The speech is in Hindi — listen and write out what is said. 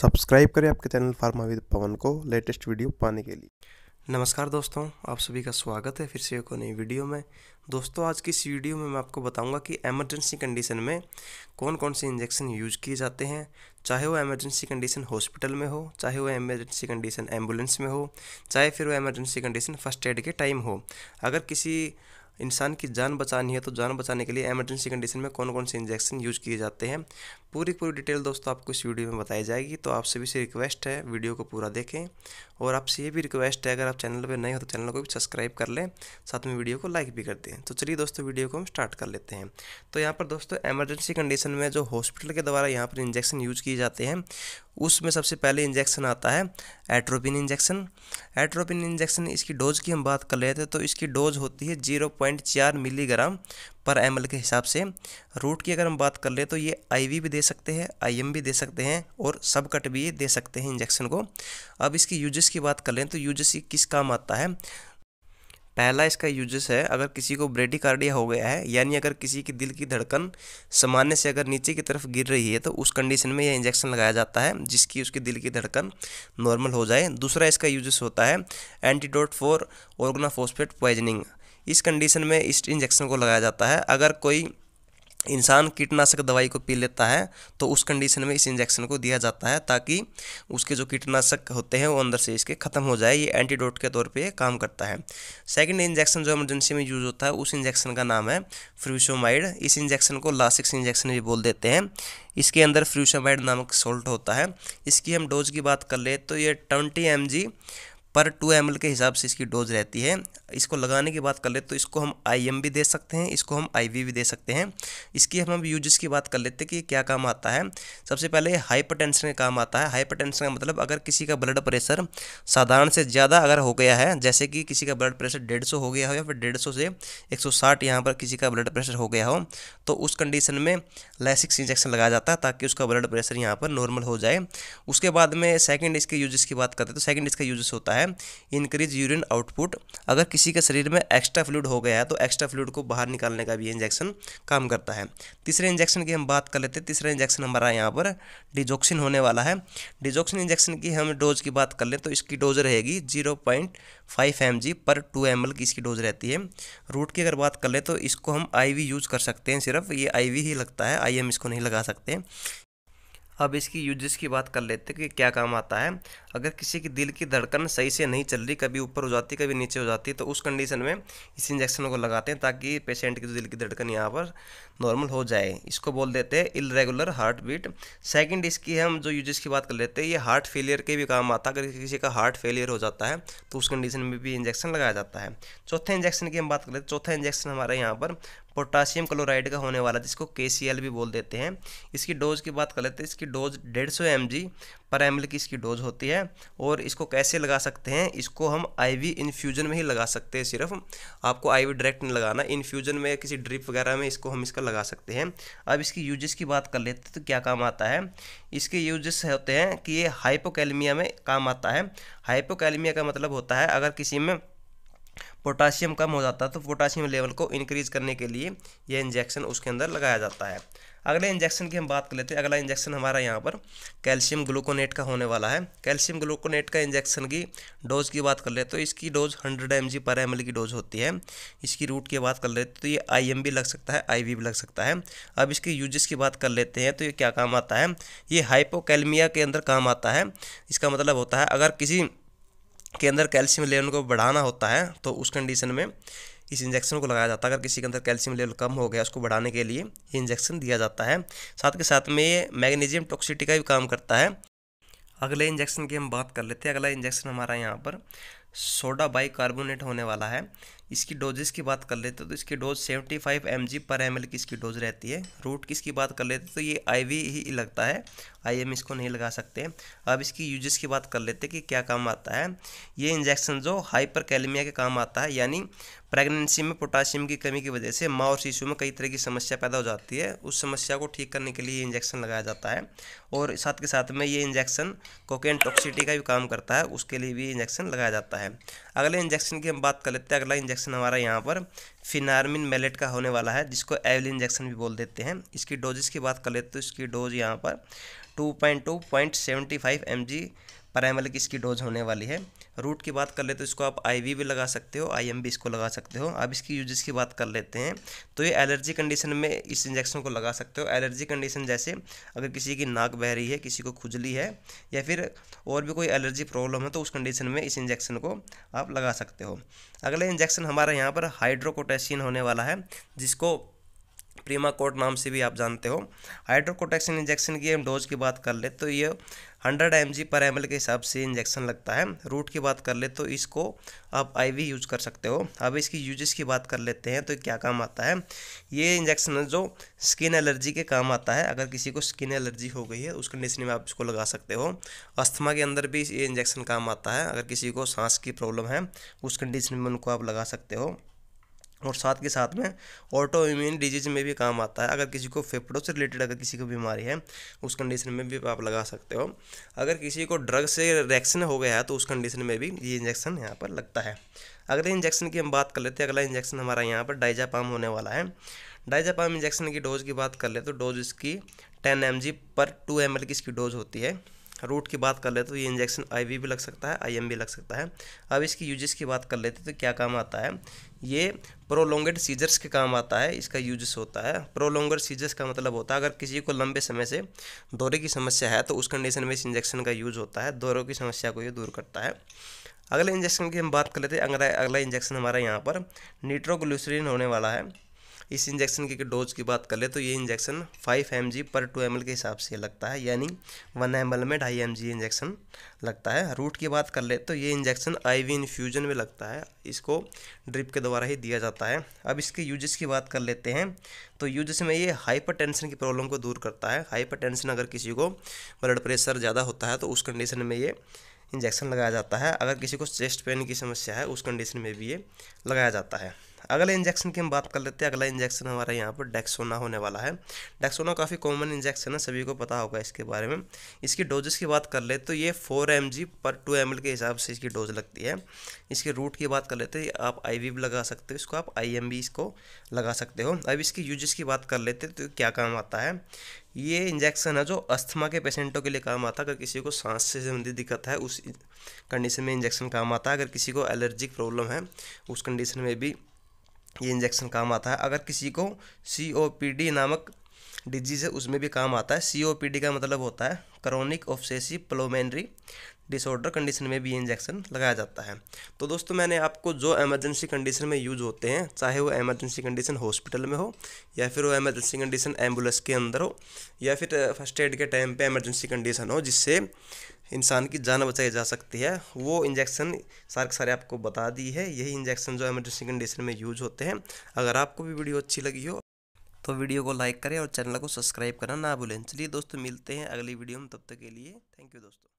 सब्सक्राइब करें आपके चैनल फार्माविद पवन को लेटेस्ट वीडियो पाने के लिए नमस्कार दोस्तों आप सभी का स्वागत है फिर से एक नई वीडियो में दोस्तों आज की इस वीडियो में मैं आपको बताऊंगा कि एमरजेंसी कंडीशन में कौन कौन से इंजेक्शन यूज किए जाते हैं चाहे वो एमरजेंसी कंडीशन हॉस्पिटल में हो चाहे वो एमरजेंसी कंडीशन एम्बुलेंस में हो चाहे फिर वो एमरजेंसी कंडीशन फर्स्ट एड के टाइम हो अगर किसी इंसान की जान बचानी है तो जान बचाने के लिए एमरजेंसी कंडीशन में कौन कौन से इंजेक्शन यूज किए जाते हैं पूरी पूरी डिटेल दोस्तों आपको इस वीडियो में बताई जाएगी तो आप सभी से रिक्वेस्ट है वीडियो को पूरा देखें और आपसे ये भी रिक्वेस्ट है अगर आप चैनल पर नए हो तो चैनल को भी सब्सक्राइब कर लें साथ में वीडियो को लाइक भी कर दें तो चलिए दोस्तों वीडियो को हम स्टार्ट कर लेते हैं तो यहाँ पर दोस्तों एमरजेंसी कंडीशन में जो हॉस्पिटल के द्वारा यहाँ पर इंजेक्शन यूज किए जाते हैं उसमें सबसे पहले इंजेक्शन आता है एट्रोपिन इंजेक्शन एट्रोपिन इंजेक्शन इसकी डोज की हम बात कर लेते हैं तो इसकी डोज होती है जीरो पॉइंट चार मिलीग्राम पर एम के हिसाब से रूट की अगर हम बात कर ले तो ये आई भी दे सकते हैं आई भी दे सकते हैं और सब कट भी दे सकते हैं इंजेक्शन को अब इसकी यूजेस की बात कर लें तो यूजेस किस काम आता है पहला इसका यूजेस है अगर किसी को ब्रेडिकार्डिया हो गया है यानी अगर किसी की दिल की धड़कन सामान्य से अगर नीचे की तरफ गिर रही है तो उस कंडीशन में यह इंजेक्शन लगाया जाता है जिसकी उसकी दिल की धड़कन नॉर्मल हो जाए दूसरा इसका यूजेस होता है एंटीडोट फॉर ऑर्गनाफोस्फेट पॉइजनिंग इस कंडीशन में इस इंजेक्शन को लगाया जाता है अगर कोई इंसान कीटनाशक दवाई को पी लेता है तो उस कंडीशन में इस इंजेक्शन को दिया जाता है ताकि उसके जो कीटनाशक होते हैं वो अंदर से इसके ख़त्म हो जाए ये एंटीडोट के तौर पे काम करता है सेकंड इंजेक्शन जो इमरजेंसी में यूज़ होता है उस इंजेक्शन का नाम है फ्रूसोमाइड इस इंजेक्शन को लासिक्स इंजेक्शन भी बोल देते हैं इसके अंदर फ्रूसोमाइड नामक सोल्ट होता है इसकी हम डोज की बात कर ले तो ये ट्वेंटी एम पर टू एम के हिसाब से इसकी डोज रहती है इसको लगाने की बात कर ले तो इसको हम आई भी दे सकते हैं इसको हम आई भी दे सकते हैं इसकी हम यूजेस की बात कर लेते हैं कि क्या काम आता है सबसे पहले हाइपरटेंशन का काम आता है हाइपरटेंशन का मतलब अगर किसी का ब्लड प्रेशर साधारण से ज़्यादा अगर हो गया है जैसे कि किसी का ब्लड प्रेशर डेढ़ सौ हो गया हो या फिर डेढ़ सौ से एक सौ साठ यहाँ पर किसी का ब्लड प्रेशर हो गया हो तो उस कंडीशन में लैसिक्स इंजेक्शन लगाया जाता है ताकि उसका ब्लड प्रेशर यहाँ पर नॉर्मल हो जाए उसके बाद में सेकेंड इसके यूजेस की बात करते हैं तो सेकेंड इसका यूजेस होता है इंक्रीज यूरिन आउटपुट अगर किसी के शरीर में एक्स्ट्रा फ्लूड हो गया है तो एक्स्ट्रा फ्लूड को बाहर निकालने का भी इंजेक्शन काम करता है तीसरे इंजेक्शन की हम बात कर लेते हैं तीसरा इंजेक्शन हमारा यहाँ पर डिजोक्सिन होने वाला है डिजोक्सिन इंजेक्शन की हम डोज की बात कर लें तो इसकी डोज रहेगी zero point five M G पर टू एम एल की इसकी डोज रहती है रूट की अगर बात कर लें तो इसको हम आई वी यूज़ कर सकते हैं सिर्फ ये आई वी ही लगता है आई एम इसको नहीं लगा सकते अब इसकी यूजेस की बात कर लेते हैं कि क्या काम आता है अगर किसी की दिल की धड़कन सही से नहीं चल रही कभी ऊपर हो जाती कभी नीचे हो जाती तो उस कंडीशन में इस इंजेक्शन को लगाते हैं ताकि पेशेंट की दिल की धड़कन यहाँ पर नॉर्मल हो जाए इसको बोल देते हैं इलरेगुलर हार्ट बीट सेकेंड इसकी हम जो यूजेस की बात कर लेते हैं ये हार्ट फेलियर के भी काम आता है अगर किसी का हार्ट फेलियर हो जाता है तो उस कंडीशन में भी इंजेक्शन लगाया जाता है चौथे इंजेक्शन की हम बात कर लेते हैं चौथा इंजेक्शन हमारे यहाँ पर पोटासियम क्लोराइड का होने वाला जिसको के भी बोल देते हैं इसकी डोज की बात कर लेते हैं इसकी डोज डेढ़ सौ एम पर एम की इसकी डोज होती है और इसको कैसे लगा सकते हैं इसको हम आईवी इन्फ्यूजन में ही लगा सकते हैं सिर्फ आपको आईवी डायरेक्ट नहीं लगाना इन्फ्यूजन में किसी ड्रिप वगैरह में इसको हम इसका लगा सकते हैं अब इसकी यूजेस की बात कर लेते हैं तो क्या काम आता है इसके यूजेस होते हैं कि ये हाइपोकैलमिया में काम आता है हाइपोकैलमिया का मतलब होता है अगर किसी में पोटाशियम कम हो जाता है तो पोटासियम लेवल को इंक्रीज करने के लिए यह इंजेक्शन उसके अंदर लगाया जाता है अगले इंजेक्शन की हम बात कर लेते हैं अगला इंजेक्शन हमारा यहाँ पर कैल्शियम ग्लूकोनेट का होने वाला है कैल्शियम ग्लूकोनेट का इंजेक्शन की डोज तो की बात कर लेते तो इसकी डोज हंड्रेड एम पर एम की डोज होती है इसकी रूट की बात कर लेते तो ये आई भी लग सकता है आई भी लग सकता है अब इसके यूजेस की बात कर लेते हैं तो ये क्या काम आता है ये हाइपोकैलमिया के अंदर काम आता है इसका मतलब होता है अगर किसी के अंदर कैल्शियम लेवल को बढ़ाना होता है तो उस कंडीशन में इस इंजेक्शन को लगाया जाता है अगर किसी के अंदर कैल्शियम लेवल कम हो गया उसको बढ़ाने के लिए ये इंजेक्शन दिया जाता है साथ के साथ में ये मैग्नीजियम टॉक्सिटी का भी काम करता है अगले इंजेक्शन की हम बात कर लेते हैं अगला इंजेक्शन हमारा यहाँ पर सोडा बाई कार्बोनेट होने वाला है इसकी डोजेस की बात कर लेते तो इसकी डोज 75 फाइव एम जी पर एम की इसकी डोज रहती है रूट किसकी बात कर लेते तो ये आई वी ही लगता है आई एम इसको नहीं लगा सकते अब इसकी यूजेस की बात कर लेते कि क्या काम आता है ये इंजेक्शन जो हाइपर कैलमिया के काम आता है यानी प्रेगनेंसी में पोटासियम की कमी की वजह से माँ और शिशु में कई तरह की समस्या पैदा हो जाती है उस समस्या को ठीक करने के लिए ये इंजेक्शन लगाया जाता है और साथ के साथ में ये इंजेक्शन कोकेन टॉक्सिटी का भी काम करता है उसके लिए भी इंजेक्शन लगाया जाता है अगले इंजेक्शन की हम बात कर लेते हैं अगला इंजेक्शन इंजेक्शन हमारा यहाँ पर फिनार्मिन मेलेट का होने वाला है जिसको एवल इंजेक्शन भी बोल देते हैं इसकी डोजेस की बात कर लेते तो इसकी डोज यहाँ पर two point two point seventy five M G पर एम एल की इसकी डोज होने वाली है रूट की बात कर लेते हो तो इसको आप आई वी भी लगा सकते हो आई एम भी इसको लगा सकते हो अब इसकी यूजेस की बात कर लेते हैं तो ये एलर्जी कंडीशन में इस इंजेक्शन को लगा सकते हो एलर्जी कंडीशन जैसे अगर किसी की नाक बह रही है किसी को खुजली है या फिर और भी कोई एलर्जी प्रॉब्लम है तो उस कंडीशन में इस इंजेक्शन को आप लगा सकते हो अगला इंजेक्शन हमारा यहाँ पर हाइड्रोकोटेसिन होने वाला है जिसको प्रीमा कोट नाम से भी आप जानते हो हाइड्रोकोटेक्सिन इंजेक्शन की हम डोज की बात कर ले तो ये हंड्रेड एम पर एम के हिसाब से इंजेक्शन लगता है रूट की बात कर ले तो इसको आप आईवी यूज कर सकते हो अब इसकी यूजेस की बात कर लेते हैं तो क्या काम आता है ये इंजेक्शन जो स्किन एलर्जी के काम आता है अगर किसी को स्किन एलर्जी हो गई है उस कंडीशन में आप इसको लगा सकते हो अस्थमा के अंदर भी ये इंजेक्शन काम आता है अगर किसी को सांस की प्रॉब्लम है उस कंडीशन में उनको आप लगा सकते हो और साथ के साथ में ऑटो इम्यून डिजीज में भी काम आता है अगर किसी को फेफड़ों से रिलेटेड अगर किसी को बीमारी है उस कंडीशन में भी आप लगा सकते हो अगर किसी को ड्रग से रिएक्शन हो गया है तो उस कंडीशन में भी ये इंजेक्शन यहाँ पर लगता है अगले इंजेक्शन की हम बात कर लेते हैं अगला इंजेक्शन हमारा यहाँ पर डाइजापाम होने वाला है डाइजापाम इंजेक्शन की डोज की बात कर ले तो डोज इसकी टेन एम पर टू एम की इसकी डोज होती है रूट की बात कर लेते तो ये इंजेक्शन आई भी लग सकता है आई भी लग सकता है अब इसकी यूजेस की बात कर लेते तो क्या काम आता है ये प्रोलोंगेड सीजर्स के काम आता है इसका यूजेस होता है प्रोलोंगेड सीजर्स का मतलब होता है अगर किसी को लंबे समय से दौरे की समस्या है तो उस कंडीशन में इस इंजेक्शन का यूज होता है दौरों की समस्या को ये दूर करता है अगले इंजेक्शन की हम बात कर लेते हैं अगला अगला इंजेक्शन हमारा यहाँ पर नीट्रोग्लूसरीन होने वाला है इस इंजेक्शन की डोज की बात कर ले तो ये इंजेक्शन 5 एम पर टू एम के हिसाब से लगता है यानी वन एम में ढाई एम इंजेक्शन लगता है रूट की बात कर ले तो ये इंजेक्शन आईवी इन्फ्यूजन में लगता है इसको ड्रिप के द्वारा ही दिया जाता है अब इसके यूजेस की बात कर लेते हैं तो यूजेस में ये हाइपरटेंशन की प्रॉब्लम को दूर करता है हाइपरटेंशन अगर किसी को ब्लड प्रेशर ज़्यादा होता है तो उस कंडीशन में ये इंजेक्शन लगाया जाता है अगर किसी को चेस्ट पेन की समस्या है उस कंडीशन में भी ये लगाया जाता है अगले इंजेक्शन की हम बात कर लेते हैं अगला इंजेक्शन हमारा यहाँ पर डेक्सोना होने वाला है डेक्सोना काफ़ी कॉमन इंजेक्शन है सभी को पता होगा इसके बारे में इसकी डोजेस की बात कर ले तो ये फोर एम पर टू एम के हिसाब से इसकी डोज लगती है इसके रूट की बात कर लेते हैं आप आई भी लगा सकते हो इसको आप आई एम इसको लगा सकते हो अब इसकी यूजेस की बात कर लेते तो क्या काम आता है ये इंजेक्शन है जो अस्थमा के पेशेंटों के लिए काम आता है अगर किसी को सांस से संबंधित दिक्कत है उस कंडीशन में इंजेक्शन काम आता है अगर किसी को एलर्जिक प्रॉब्लम है उस कंडीशन में भी ये इंजेक्शन काम आता है अगर किसी को सी ओ पी डी नामक डिजीज़ है उसमें भी काम आता है सीओपीडी का मतलब होता है chronic obsessive pulmonary disorder condition में भी इंजेक्शन लगाया जाता है तो दोस्तों मैंने आपको जो एमरजेंसी कंडीशन में यूज होते हैं चाहे वो एमरजेंसी कंडीशन हॉस्पिटल में हो या फिर वो एमरजेंसी कंडीशन एम्बुलेंस के अंदर हो या फिर फर्स्ट एड के टाइम पे एमरजेंसी कंडीशन हो जिससे इंसान की जान बचाई जा सकती है वो इंजेक्शन सारे सारे आपको बता दी है यही इंजेक्शन जो एमरजेंसी कंडीशन में यूज होते हैं अगर आपको भी वीडियो अच्छी लगी हो तो वीडियो को लाइक करें और चैनल को सब्सक्राइब करना ना भूलें चलिए दोस्तों मिलते हैं अगली वीडियो में तब तक के लिए थैंक यू दोस्तों